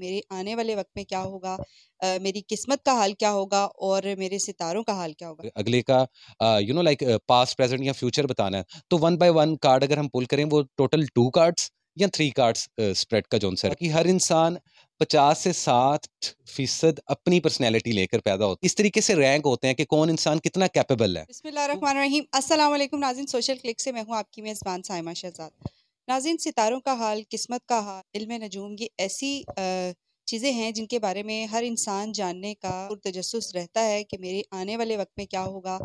मेरे आने वाले वक्त में क्या होगा आ, मेरी किस्मत का हाल क्या होगा और मेरे सितारों का हाल क्या होगा अगले का you know like past present या फ्यूचर बताना है तो वन बाय वन कार्ड अगर हम पुल करें वो टोटल टू कार्ड्स या थ्री कार्ड्स स्प्रेड का जोन सर कि हर इंसान पचास से साठ फीसद अपनी पर्सनैलिटी लेकर पैदा होती है इस तरीके से रैंक होते हैं कि कौन इंसान कितना कैपेबल है बिस्मिल्लाह रहमान रहीम अस्सलाम वालेकुम नाजिन सोशल क्लिक से मैं हूँ आपकी मेज़बान साइमा शहजाद नाजिन सितारों का हाल किस्मत का हाल इल्म नजूम ये ऐसी चीज़ें हैं जिनके बारे में हर इंसान जानने का तजस रहता है कि मेरे आने वाले वक्त में क्या होगा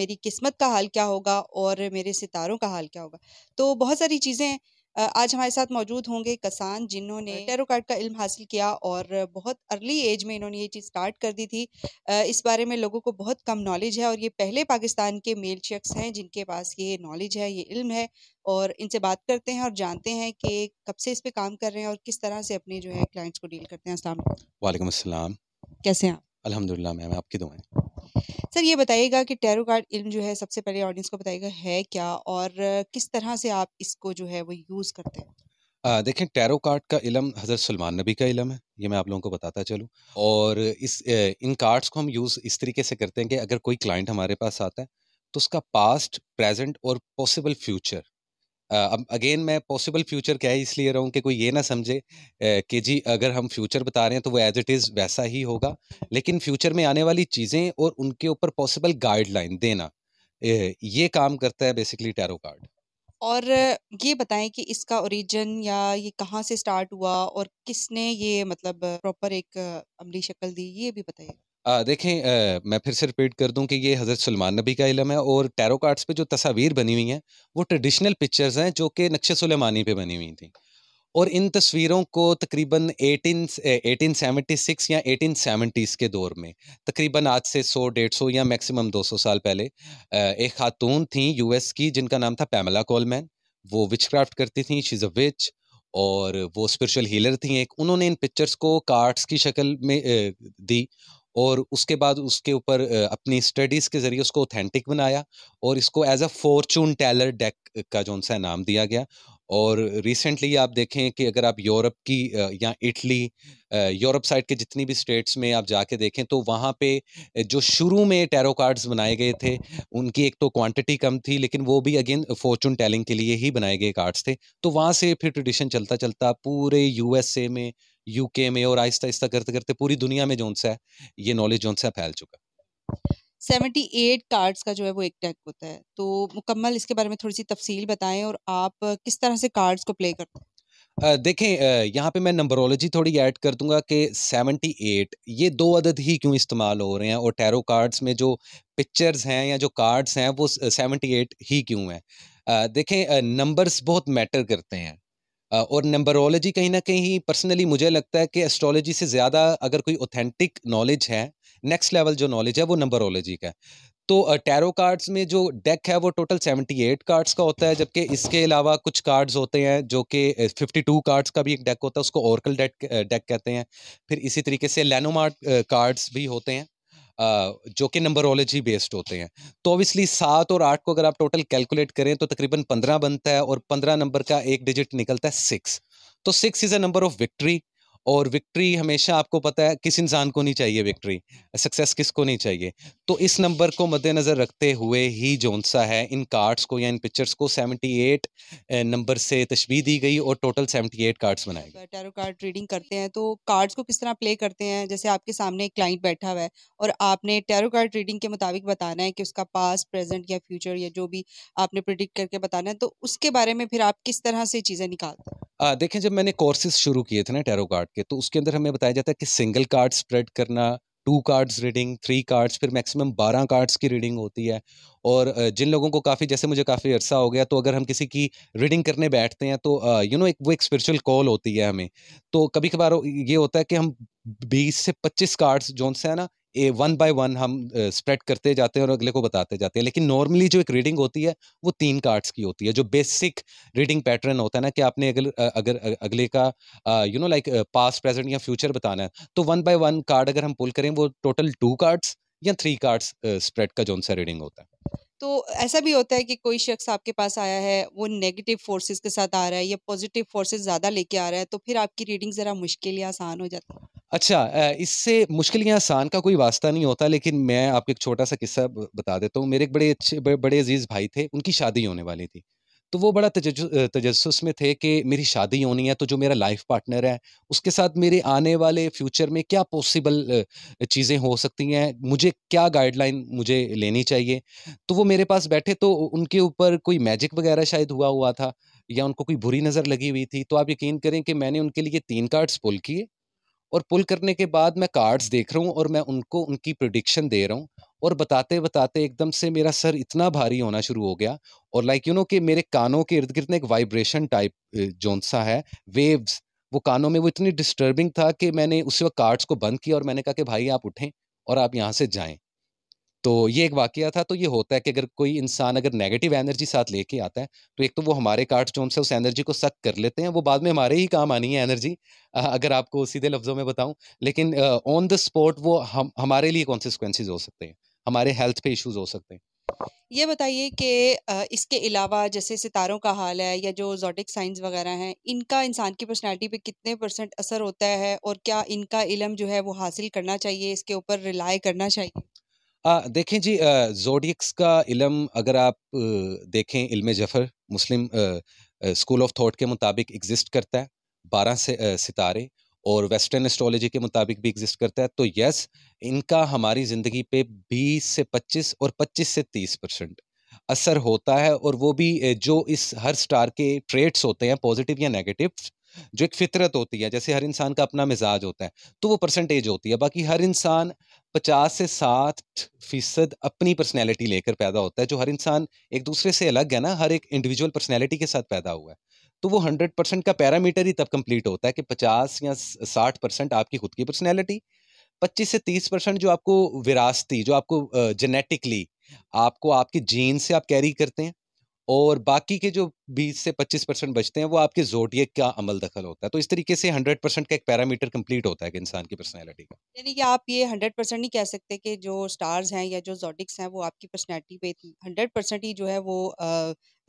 मेरी किस्मत का हाल क्या होगा और मेरे सितारों का हाल क्या होगा तो बहुत सारी चीज़ें आज हमारे साथ मौजूद होंगे कसान जिन्होंने टेरो कार्ड का इल्म हासिल किया और बहुत अर्ली एज में इन्होंने ये चीज़ स्टार्ट कर दी थी इस बारे में लोगों को बहुत कम नॉलेज है और ये पहले पाकिस्तान के मेल शख्स हैं जिनके पास ये नॉलेज है ये इल्म है और इनसे बात करते हैं और जानते हैं कि कब से इस पर काम कर रहे हैं और किस तरह से अपने जो है क्लाइंट्स को डील करते हैं वाले कैसे हैं आप अलहमदिल्ला मैम आपकी दुआएं सर ये बताइएगा कि टैरो कार्ड इल्म जो है सबसे पहले ऑडियंस को बताइएगा है क्या और किस तरह से आप इसको जो है वो यूज़ करते हैं देखें टैरो कार्ड का इलम हज़रत सलमान नबी का इलम है ये मैं आप लोगों को बताता चलूँ और इस इन कार्ड्स को हम यूज़ इस तरीके से करते हैं कि अगर कोई क्लाइंट हमारे पास आता है तो उसका पास्ट प्रेजेंट और पॉसिबल फ्यूचर अब अगेन मैं पॉसिबल फ्यूचर क्या है इसलिए रहूँ कि कोई ये ना समझे कि जी अगर हम फ्यूचर बता रहे हैं तो वो एज इट इज़ वैसा ही होगा लेकिन फ्यूचर में आने वाली चीज़ें और उनके ऊपर पॉसिबल गाइडलाइन देना ये काम करता है बेसिकली टैरो कार्ड और ये बताएं कि इसका ओरिजिन या ये कहाँ से स्टार्ट हुआ और किसने ये मतलब प्रॉपर एक अमली शक्ल दी ये भी बताइए आ, देखें आ, मैं फिर से रिपीट कर दूं कि ये हज़रत सलमान नबी का इलम है और टैरो कार्ड्स पे जो तस्वीर बनी हुई हैं वो ट्रेडिशनल पिक्चर्स हैं जो कि नक्शे सुलेमानी पे बनी हुई थी और इन तस्वीरों को तकरीबन 18 1876 या 1870s के दौर में तकरीबन आज से 100 150 या मैक्सिमम 200 साल पहले एक खातून थी यूएस की जिनका नाम था पैमला कोलमैन वो विच क्राफ्ट करती थी शीज़ अ विच और वो स्पिरिचुअल हीलर थी एक उन्होंने इन पिक्चर्स को कार्ड्स की शक्ल में दी और उसके बाद उसके ऊपर अपनी स्टडीज़ के ज़रिए उसको ऑथेंटिक बनाया और इसको as a fortune teller deck का जो सा नाम दिया गया और रिसेंटली आप देखें कि अगर आप यूरोप की या इटली यूरोप साइड के जितनी भी स्टेट्स में आप जाके देखें तो वहाँ पे जो शुरू में टैरो कार्ड्स बनाए गए थे उनकी एक तो क्वांटिटी कम थी लेकिन वो भी अगेन फॉर्चून टेलिंग के लिए ही बनाए गए कार्ड्स थे तो वहाँ से फिर ट्रेडिशन चलता चलता पूरे यूएसए में यूके में और आहिस्ता आहिस्ता करते करते पूरी दुनिया में जोन है ये नॉलेज जोन है फैल चुका सेवेंटी एट कार्ड्स का जो है वो एक डेक होता है तो मुकम्मल इसके बारे में थोड़ी सी तफसील बताएं और आप किस तरह से कार्ड्स को प्ले करते हैं देखें यहाँ पे मैं नंबरोलॉजी थोड़ी ऐड कर दूंगा कि 78 ये दो अदद ही क्यों इस्तेमाल हो रहे हैं और टैरो कार्ड्स में जो पिक्चर्स हैं या जो कार्ड्स हैं वो 78 ही क्यों हैं देखें नंबर्स बहुत मैटर करते हैं और नंबरोलॉजी कहीं ना कहीं पर्सनली मुझे लगता है कि एस्ट्रोलॉजी से ज़्यादा अगर कोई ऑथेंटिक नॉलेज है नेक्स्ट लेवल जो नॉलेज है वो नंबरोलॉजी का है तो टैरो कार्ड्स में जो डेक है वो टोटल सेवेंटी एट कार्ड्स का होता है जबकि इसके अलावा कुछ कार्ड्स होते हैं जो कि फिफ्टी टू कार्ड्स का भी एक डेक होता है उसको औरकल डेक डेक कहते हैं फिर इसी तरीके से लेनोमार्ट कार्ड्स भी होते हैं जो कि नंबरोलॉजी बेस्ड होते हैं तो ऑब्वियसली सात और आठ को अगर आप टोटल कैलकुलेट करें तो तकरीबन पंद्रह बनता है और पंद्रह नंबर का एक डिजिट निकलता है सिक्स तो six is a number of victory और विक्ट्री हमेशा आपको पता है किस इंसान को नहीं चाहिए विक्ट्री सक्सेस किसको नहीं चाहिए तो इस नंबर को मद्देनज़र रखते हुए ही जोन सा है इन कार्ड्स को या इन पिक्चर्स को 78 नंबर से तशबी दी गई और टोटल 78 कार्ड्स बनाए गए टैरो कार्ड रीडिंग करते हैं तो कार्ड्स को किस तरह प्ले करते हैं जैसे आपके सामने एक क्लाइंट बैठा हुआ है और आपने टैरो कार्ड रीडिंग के मुताबिक बताना है कि उसका पास प्रेजेंट या फ्यूचर या जो भी आपने प्रिडिक्ट करके बताना है तो उसके बारे में फिर आप किस तरह से चीज़ें निकालते हैं आ, देखें जब मैंने कोर्सेज शुरू किए थे ना टैरो कार्ड के तो उसके अंदर हमें बताया जाता है कि सिंगल कार्ड स्प्रेड करना two cards reading three cards फिर मैक्सिमम बारह कार्ड्स की रीडिंग होती है और जिन लोगों को काफ़ी जैसे मुझे काफ़ी अरसा हो गया तो अगर हम किसी की रीडिंग करने बैठते हैं तो यू नो एक वो एक स्पिरिचुअल कॉल होती है हमें तो कभी कभार ये होता है कि हम बीस से पच्चीस कार्ड्स जो से है ना ए वन बाय वन हम स्प्रेड करते जाते हैं और अगले को बताते जाते हैं लेकिन नॉर्मली जो एक रीडिंग होती है वो तीन कार्ड्स की होती है जो बेसिक रीडिंग पैटर्न होता है ना कि आपने अगर अगर अगले का you know like past present या फ्यूचर बताना है तो वन बाय वन कार्ड अगर हम पुल करें वो टोटल टू कार्ड्स या थ्री कार्ड्स स्प्रेड का जो सा रीडिंग होता है तो ऐसा भी होता है कि कोई शख्स आपके पास आया है वो नेगेटिव फोर्सेस के साथ आ रहा है या पॉजिटिव फोर्सेस ज़्यादा लेके आ रहा है तो फिर आपकी रीडिंग ज़रा मुश्किल या आसान हो जाती है अच्छा इससे मुश्किल या आसान का कोई वास्ता नहीं होता लेकिन मैं आपको एक छोटा सा किस्सा बता देता हूँ मेरे एक बड़े अच्छे बड़े अजीज़ भाई थे उनकी शादी होने वाली थी तो वो बड़ा तजस्स में थे कि मेरी शादी होनी है तो जो मेरा लाइफ पार्टनर है उसके साथ मेरे आने वाले फ्यूचर में क्या पॉसिबल चीज़ें हो सकती हैं मुझे क्या गाइडलाइन मुझे लेनी चाहिए तो वो मेरे पास बैठे तो उनके ऊपर कोई मैजिक वगैरह शायद हुआ हुआ था या उनको कोई बुरी नज़र लगी हुई थी तो आप यकीन करें कि मैंने उनके लिए तीन कार्ड्स पुल किए और पुल करने के बाद मैं कार्ड्स देख रहा हूँ और मैं उनको उनकी प्रोडिक्शन दे रहा हूँ और बताते बताते एकदम से मेरा सर इतना भारी होना शुरू हो गया और लाइक यू नो कि मेरे कानों के इर्द गिर्द एक वाइब्रेशन टाइप जोन सा है वेव्स वो कानों में वो इतनी डिस्टर्बिंग था कि मैंने उस वक्त कार्ड्स को बंद किया और मैंने कहा कि भाई आप उठें और आप यहाँ से जाएं तो ये एक वाक्य था तो ये होता है कि अगर कोई इंसान अगर नेगेटिव एनर्जी साथ लेके आता है तो एक तो वो हमारे कार्ड जो से उस एनर्जी को सक कर लेते हैं वो बाद में हमारे ही काम आनी है एनर्जी अगर आपको सीधे लफ्ज़ों में बताऊं लेकिन ऑन द स्पॉट वो हम हमारे लिए कॉन्सिक्वेंसिस हो सकते हैं हमारे हेल्थ पे इश्यूज हो सकते हैं ये बताइए कि इसके अलावा जैसे सितारों का हाल है या जो जोटिक साइंस वगैरह हैं इनका इंसान की पर्सनैलिटी पे कितने परसेंट असर होता है और क्या इनका इलम जो है वो हासिल करना चाहिए इसके ऊपर रिलाय करना चाहिए आ, देखें जी जोडिक्स का इलम अगर आप देखें इल्म जफर मुस्लिम स्कूल ऑफ थॉट के मुताबिक एग्जिस्ट करता है बारह से सितारे और वेस्टर्न एस्ट्रोलॉजी के मुताबिक भी एग्जिस्ट करता है तो यस इनका हमारी ज़िंदगी पे 20 से 25 और 25 से 30 परसेंट असर होता है और वो भी जो इस हर स्टार के ट्रेड्स होते हैं पॉजिटिव या नेगेटिव जो एक फितरत होती है जैसे हर इंसान का अपना मिजाज होता है तो वो परसेंटेज होती है बाकी हर इंसान पचास से साठ फीसद अपनी पर्सनैलिटी लेकर पैदा होता है जो हर इंसान एक दूसरे से अलग है ना हर एक इंडिविजुअल पर्सनैलिटी के साथ पैदा हुआ है तो वो हंड्रेड परसेंट का पैरामीटर ही तब कंप्लीट होता है कि पचास या साठ परसेंट आपकी खुद की पर्सनैलिटी पच्चीस से तीस परसेंट जो आपको विरासती जो आपको जेनेटिकली आपको आपके जीन से आप कैरी करते हैं और बाकी के जो 20 से 25 परसेंट बचते हैं वो आपके जोडियक का अमल दखल होता है तो इस तरीके से 100 परसेंट का एक पैरामीटर कंप्लीट होता है कि इंसान की पर्सनैलिटी का यानी कि आप ये 100 परसेंट नहीं कह सकते कि जो स्टार्स हैं या जो जोडिक्स हैं वो आपकी पर्सनैलिटी पे 100 परसेंट ही जो है वो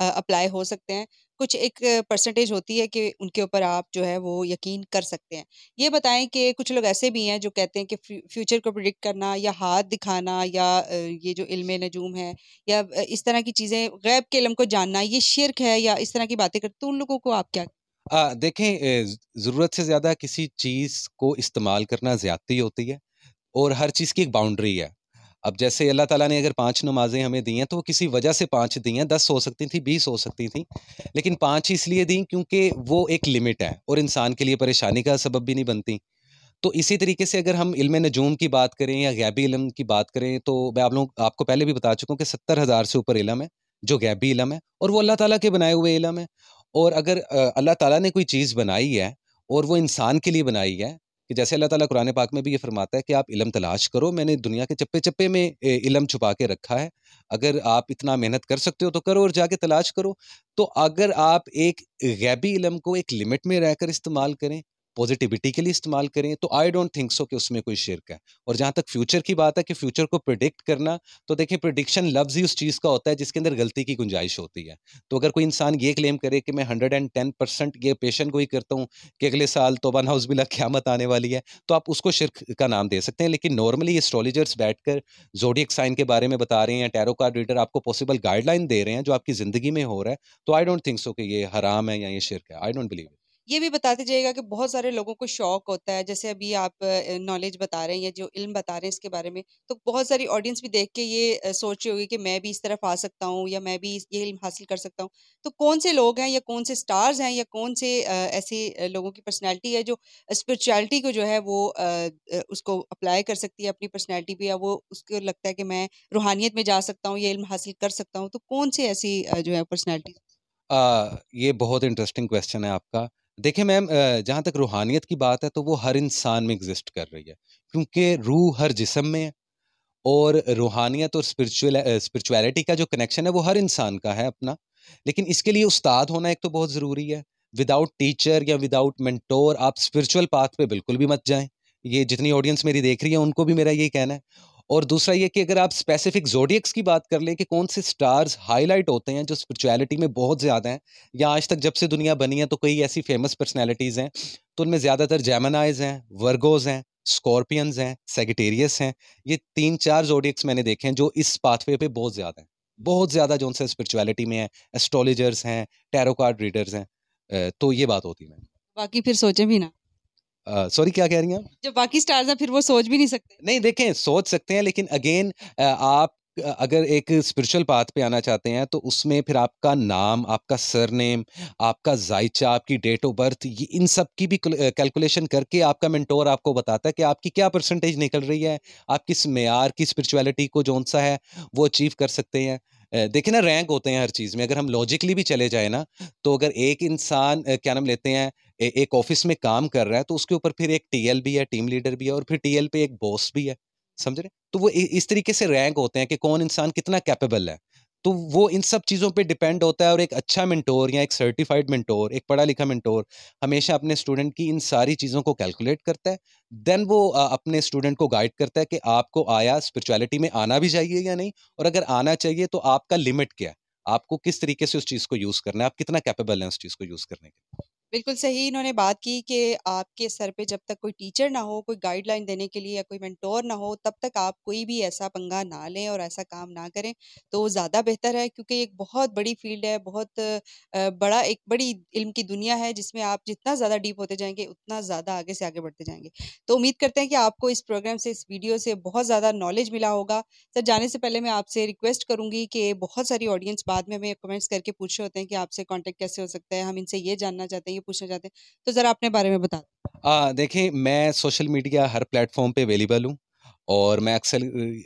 अप्लाई हो सकते हैं कुछ एक परसेंटेज होती है कि उनके ऊपर आप जो है वो यकीन कर सकते हैं ये बताएं कि कुछ लोग ऐसे भी हैं जो कहते हैं कि फ्यूचर को प्रिडिक्ट करना या हाथ दिखाना या ये जो इल्म नजूम है या इस तरह की चीज़ें गैब के इलम को जानना ये शिरक है या इस तरह की बातें करते तो उन लोगों को आप क्या आ, देखें ज़रूरत से ज़्यादा किसी चीज़ को इस्तेमाल करना ज़्यादती होती है और हर चीज़ की एक बाउंड्री है अब जैसे अल्लाह ताला ने अगर पांच नमाजें हमें दी हैं तो वो किसी वजह से पांच दी हैं दस हो सकती थी बीस हो सकती थी लेकिन पांच इसलिए दी क्योंकि वो एक लिमिट है और इंसान के लिए परेशानी का सबब भी नहीं बनती तो इसी तरीके से अगर हम इल्म नजूम की बात करें या गैबी इलम की बात करें तो मैं आप लोग आपको पहले भी बता चुका हूँ कि सत्तर हज़ार से ऊपर इलम है जो गैबी इलम है और वो अल्लाह ताली के बनाए हुए इलम है और अगर अल्लाह ताली ने कोई चीज़ बनाई है और वो इंसान के लिए बनाई है कि जैसे अल्लाह ताला कुरान पाक में भी ये फरमाता है कि आप इलम तलाश करो मैंने दुनिया के चप्पे चप्पे में इलम छुपा के रखा है अगर आप इतना मेहनत कर सकते हो तो करो और जाके तलाश करो तो अगर आप एक गैबी इलम को एक लिमिट में रहकर इस्तेमाल करें पॉजिटिविटी के लिए इस्तेमाल करें तो आई डोंट थिंक सो कि उसमें कोई शिरक है और जहाँ तक फ्यूचर की बात है कि फ्यूचर को प्रिडिक्ट करना तो देखिए प्रिडिक्शन लफ्ज़ ही उस चीज़ का होता है जिसके अंदर गलती की गुंजाइश होती है तो अगर कोई इंसान ये क्लेम करे कि मैं हंड्रेड एंड टेन परसेंट ये पेशेंट को ही करता हूँ कि अगले साल तो वन हाउस बिला क्यामत आने वाली है तो आप उसको शिरक का नाम दे सकते हैं लेकिन नॉर्मली एस्ट्रोलॉजर्स बैठ कर साइन के बारे में बता रहे हैं टैरो कार्ड रीडर आपको पॉसिबल गाइडलाइन दे रहे हैं जो आपकी ज़िंदगी में हो रहा है तो आई डोंट थिंक सो कि ये हराम है या ये शिरक है आई डोंट बिलीव ये भी बताते जाइएगा कि बहुत सारे लोगों को शौक होता है जैसे अभी आप नॉलेज बता रहे हैं या जो इल्म बता रहे हैं इसके बारे में तो बहुत सारी ऑडियंस भी देख के ये सोच रही होगी कि मैं भी इस तरफ आ सकता हूँ या मैं भी ये इल्म हासिल कर सकता हूँ तो कौन से लोग हैं या कौन से स्टार्स हैं या कौन से ऐसे लोगों की पर्सनैलिटी है जो स्परिचुअलिटी को जो है वो उसको अप्लाई कर सकती है अपनी पर्सनैलिटी पर या वो उसको लगता है कि मैं रूहानियत में जा सकता हूँ या इल्म हासिल कर सकता हूँ तो कौन से ऐसी जो है पर्सनैलिटी ये बहुत इंटरेस्टिंग क्वेश्चन है आपका देखिए मैम जहाँ तक रूहानियत की बात है तो वो हर इंसान में एग्ज़िस्ट कर रही है, क्योंकि रूह हर जिसम में है और रूहानियत और स्पिरिचुअल स्पिरिचुअलिटी का जो कनेक्शन है वो हर इंसान का है अपना। लेकिन इसके लिए उस्ताद होना एक तो बहुत ज़रूरी है। विदाउट टीचर या विदाउट मैंटोर आप स्पिरिचुअल पाथ पे बिल्कुल भी मत जाएँ। ये जितनी ऑडियंस मेरी देख रही है उनको भी मेरा यही कहना है और दूसरा ये कि अगर आप स्पेसिफिक जोडियक्स की बात कर लें कि कौन से स्टार्स हाईलाइट होते हैं जो स्परिचुअलिटी में बहुत ज़्यादा हैं या आज तक जब से दुनिया बनी है तो कई ऐसी फेमस पर्सनैलिटीज़ हैं तो उनमें ज़्यादातर जैमनाइज हैं वर्गोज हैं स्कॉर्पियंस हैं सेगटेरियस हैं ये तीन चार जोडियक्स मैंने देखे हैं जो इस पाथवे पे बहुत ज़्यादा हैं बहुत ज़्यादा जो उनसे स्परिचुअलिटी में है एस्ट्रोलॉजर्स हैं टैरोकार्ड रीडर्स हैं तो ये बात होती है बाकी फिर सोचें भी ना सॉरी uh, क्या कह रही हैं जो बाकी स्टार्स हैं फिर वो सोच भी नहीं सकते नहीं देखें सोच सकते हैं लेकिन अगेन uh, आप अगर एक स्पिरिचुअल पाथ पे आना चाहते हैं तो उसमें फिर आपका नाम आपका सरनेम आपका जायचा आपकी डेट ऑफ बर्थ ये इन सब की भी कैलकुलेशन करके आपका मेंटोर आपको बताता है कि आपकी क्या परसेंटेज निकल रही है आप किस मैार की स्पिरिचुअलिटी को जौन सा है वो अचीव कर सकते हैं देखे ना रैंक होते हैं हर चीज़ में अगर हम लॉजिकली भी चले जाए ना तो अगर एक इंसान क्या नाम लेते हैं ए, एक ऑफिस में काम कर रहा है तो उसके ऊपर फिर एक टीएल भी है टीम लीडर भी है और फिर टीएल पे एक बॉस भी है समझ रहे तो वो इस तरीके से रैंक होते हैं कि कौन इंसान कितना कैपेबल है तो वो इन सब चीज़ों पे डिपेंड होता है और एक अच्छा मेंटोर या एक सर्टिफाइड मेंटोर एक पढ़ा लिखा मेंटोर हमेशा अपने स्टूडेंट की इन सारी चीज़ों को कैलकुलेट करता है देन वो अपने स्टूडेंट को गाइड करता है कि आपको आया स्पिरिचुअलिटी में आना भी चाहिए या नहीं और अगर आना चाहिए तो आपका लिमिट क्या है आपको किस तरीके से उस चीज़ को यूज़ करना है आप कितना कैपेबल हैं उस चीज़ को यूज़ करने के बिल्कुल सही इन्होंने बात की कि आपके सर पे जब तक कोई टीचर ना हो, कोई गाइडलाइन देने के लिए या कोई मेंटोर ना हो, तब तक आप कोई भी ऐसा पंगा ना लें और ऐसा काम ना करें, तो ज़्यादा बेहतर है क्योंकि एक बहुत बड़ी फ़ील्ड है, बहुत बड़ा एक बड़ी इल्म की दुनिया है जिसमें आप जितना ज़्यादा डीप होते जाएंगे उतना ज़्यादा आगे से आगे बढ़ते जाएंगे तो उम्मीद करते हैं कि आपको इस प्रोग्राम से, इस वीडियो से बहुत ज़्यादा नॉलेज मिला होगा। सर जाने से पहले मैं आपसे रिक्वेस्ट करूँगी कि बहुत सारी ऑडियंस बाद में हमें कमेंट्स करके पूछे होते हैं कि आपसे कॉन्टैक्ट कैसे हो सकता है? हम इनसे ये जानना चाहते हैं, पूछना चाहते हैं तो ज़रा अपने बारे में बता देखें मैं सोशल मीडिया हर प्लेटफॉर्म पे अवेलेबल हूँ और मैं अक्सर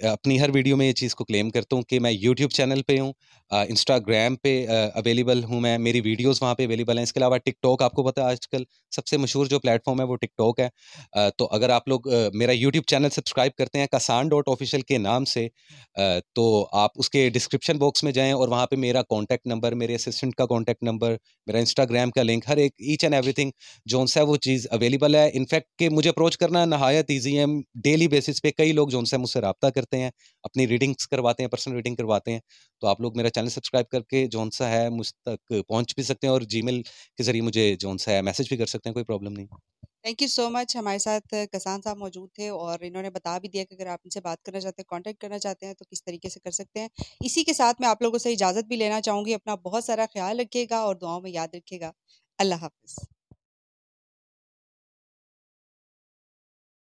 अपनी हर वीडियो में ये चीज़ को क्लेम करता हूँ कि मैं यूट्यूब चैनल पे हूँ इंस्टाग्राम पे अवेलेबल हूँ मैं मेरी वीडियोस वहाँ पे अवेलेबल हैं इसके अलावा टिकटॉक आपको पता है आजकल सबसे मशहूर जो प्लेटफॉर्म है वो टिकटॉक है आ, तो अगर आप लोग आ, मेरा यूट्यूब चैनल सब्सक्राइब करते हैं कसान डॉट ऑफिशियल के नाम से आ, तो आप उसके डिस्क्रिप्शन बॉक्स में जाएँ और वहाँ पर मेरा कॉन्टैक्ट नंबर मेरे असिस्टेंट का कॉन्टैक्ट नंबर मेरा इंस्टाग्राम का लिंक हर एक ईच एंड एवरीथिंग जो सा वो चीज़ अवेलेबल है इनफैक्ट कि मुझे अप्रोच करना नहायत ईजी है डेली बेसिस पे कई लोग जो उनसे मुझसे रबता करते हैं अपनी रीडिंग्स करवाते हैं पर्सनल रीडिंग करवाते हैं तो आप लोग मेरा चैनल सब्सक्राइब करके जो सा है मुझ तक पहुँच भी सकते हैं और जी के ज़रिए मुझे जो सा है मैसेज भी कर सकते हैं कोई प्रॉब्लम नहीं थैंक यू सो मच हमारे साथ कसान साहब मौजूद थे और इन्होंने बता भी दिया कि अगर आप इनसे बात करना चाहते हैं कांटेक्ट करना चाहते हैं तो किस तरीके से कर सकते हैं इसी के साथ मैं आप लोगों से इजाज़त भी लेना चाहूँगी अपना बहुत सारा ख्याल रखिएगा और दुआओं में याद रखिएगा अल्लाह हाफिज़